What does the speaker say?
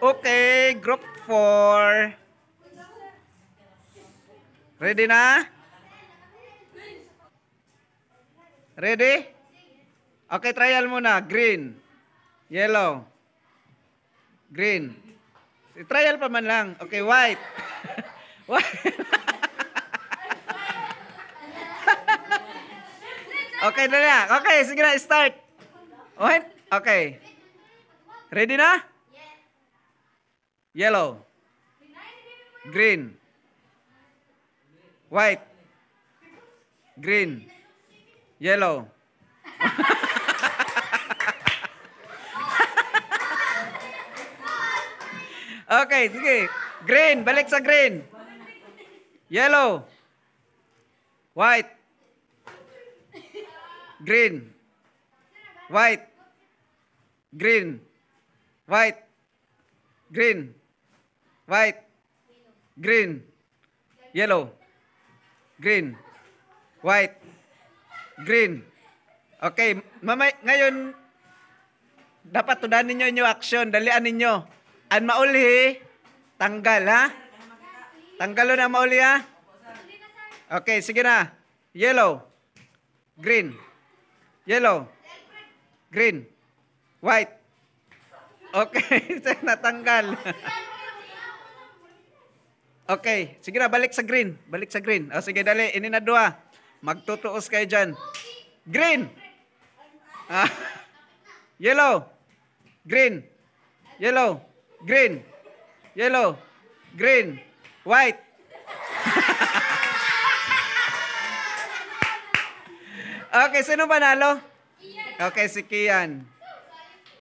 Okay, group 4. Ready na? Ready? Okay, trial muna. Green. Yellow. Green. Trial pa man lang. Okay, white. white. okay na na. Okay, sige na. Start. What? Okay. Ready na? Yellow. Green. White. Green. Yellow. okay, sige. Green, balik sa green. Yellow. White. Green. White. Green. White. Green. White. Green. Yellow. Green. White. Green. Okay, mamay ngayon dapat tudanin niyo inyo action, dalian ninyo. An maulhi, tanggal ha? Tanggalo na mauli ha? Okay, sige na. Yellow. Green. Yellow. Green. White. Okay, natanggal. Okay, sige na, balik sa green. Balik sa green. O, sige, dali, ini na dua. Magtutuos kayo dyan. Green! Ah, yellow! Green! Yellow! Green! Yellow! Green! White! okay, sino ba nalo? Okay, si Kian.